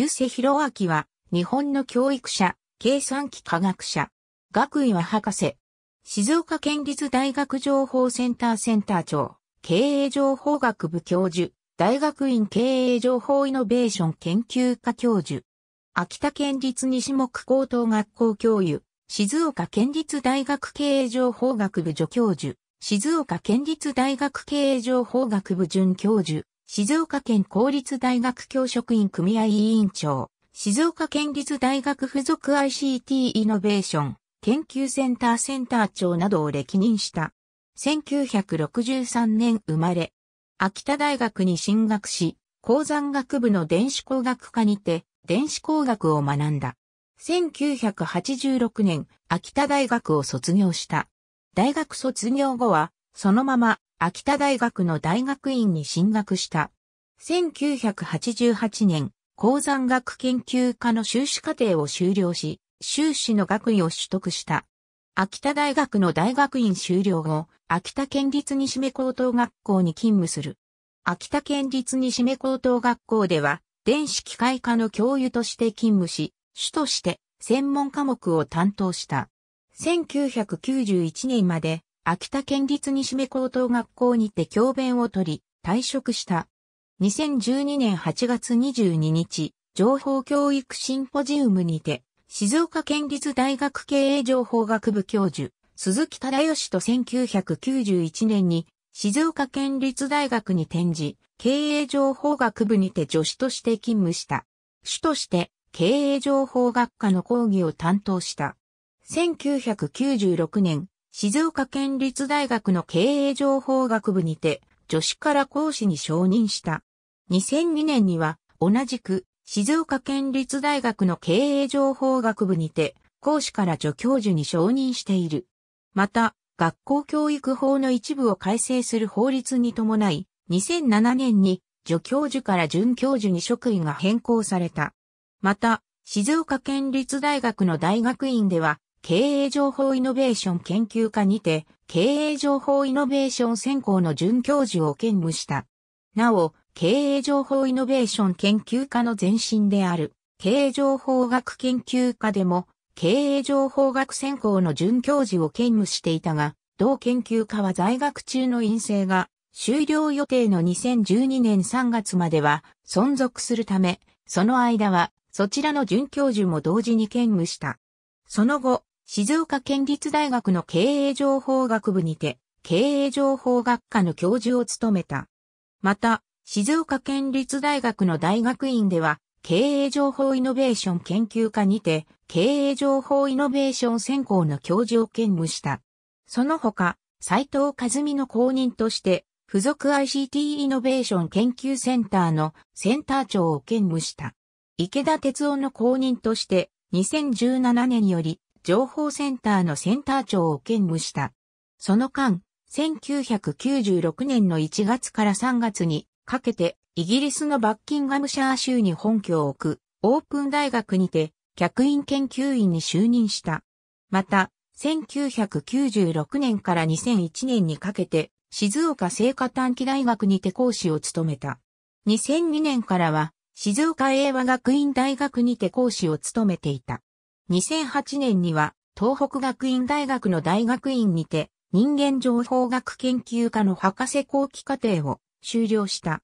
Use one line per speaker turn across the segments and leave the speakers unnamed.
湯瀬弘明は、日本の教育者、計算機科学者、学位は博士、静岡県立大学情報センターセンター長、経営情報学部教授、大学院経営情報イノベーション研究科教授、秋田県立西木高等学校教諭、静岡県立大学経営情報学部助教授、静岡県立大学経営情報学部准教授、静岡県公立大学教職員組合委員長、静岡県立大学附属 ICT イノベーション研究センターセンター長などを歴任した。1963年生まれ、秋田大学に進学し、鉱山学部の電子工学科にて電子工学を学んだ。1986年、秋田大学を卒業した。大学卒業後は、そのまま秋田大学の大学院に進学した。1988年、鉱山学研究科の修士課程を修了し、修士の学位を取得した。秋田大学の大学院修了後、秋田県立西目高等学校に勤務する。秋田県立西目高等学校では、電子機械科の教諭として勤務し、主として専門科目を担当した。1991年まで秋田県立西目高等学校にて教鞭を取り、退職した。2012年8月22日、情報教育シンポジウムにて、静岡県立大学経営情報学部教授、鈴木忠義と1991年に、静岡県立大学に転じ、経営情報学部にて助手として勤務した。主として、経営情報学科の講義を担当した。1996年、静岡県立大学の経営情報学部にて、女子から講師に承認した。2002年には、同じく、静岡県立大学の経営情報学部にて、講師から助教授に承認している。また、学校教育法の一部を改正する法律に伴い、2007年に助教授から准教授に職位が変更された。また、静岡県立大学の大学院では、経営情報イノベーション研究科にて、経営情報イノベーション専攻の准教授を兼務した。なお、経営情報イノベーション研究科の前身である、経営情報学研究科でも、経営情報学専攻の准教授を兼務していたが、同研究科は在学中の院生が、終了予定の2012年3月までは存続するため、その間は、そちらの准教授も同時に兼務した。その後、静岡県立大学の経営情報学部にて、経営情報学科の教授を務めた。また、静岡県立大学の大学院では、経営情報イノベーション研究科にて、経営情報イノベーション専攻の教授を兼務した。その他、斎藤和美の公認として、付属 ICT イノベーション研究センターのセンター長を兼務した。池田哲夫の公認として、2017年より情報センターのセンター長を兼務した。その間、1996年の1月から3月にかけて、イギリスのバッキンガムシャー州に本拠を置く、オープン大学にて、客員研究員に就任した。また、1996年から2001年にかけて、静岡聖火短期大学にて講師を務めた。2002年からは、静岡英和学院大学にて講師を務めていた。2008年には東北学院大学の大学院にて人間情報学研究科の博士後期課程を修了した。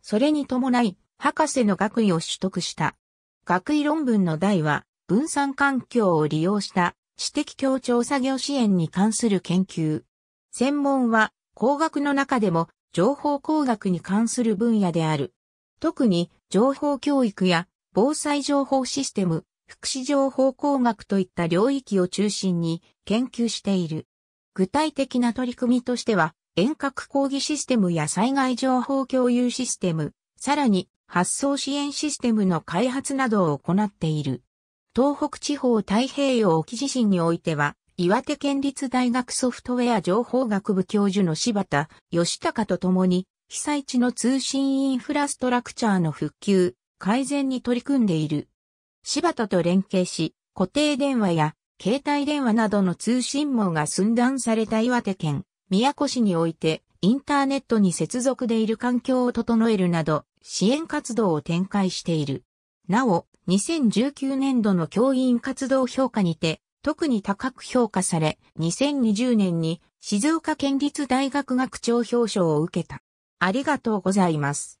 それに伴い博士の学位を取得した。学位論文の題は分散環境を利用した知的協調作業支援に関する研究。専門は工学の中でも情報工学に関する分野である。特に情報教育や防災情報システム、福祉情報工学といった領域を中心に研究している。具体的な取り組みとしては、遠隔講義システムや災害情報共有システム、さらに発送支援システムの開発などを行っている。東北地方太平洋沖地震においては、岩手県立大学ソフトウェア情報学部教授の柴田義隆と共に、被災地の通信インフラストラクチャーの復旧、改善に取り組んでいる。柴田と連携し、固定電話や携帯電話などの通信網が寸断された岩手県、宮古市において、インターネットに接続でいる環境を整えるなど、支援活動を展開している。なお、2019年度の教員活動評価にて、特に高く評価され、2020年に静岡県立大学学長表彰を受けた。ありがとうございます。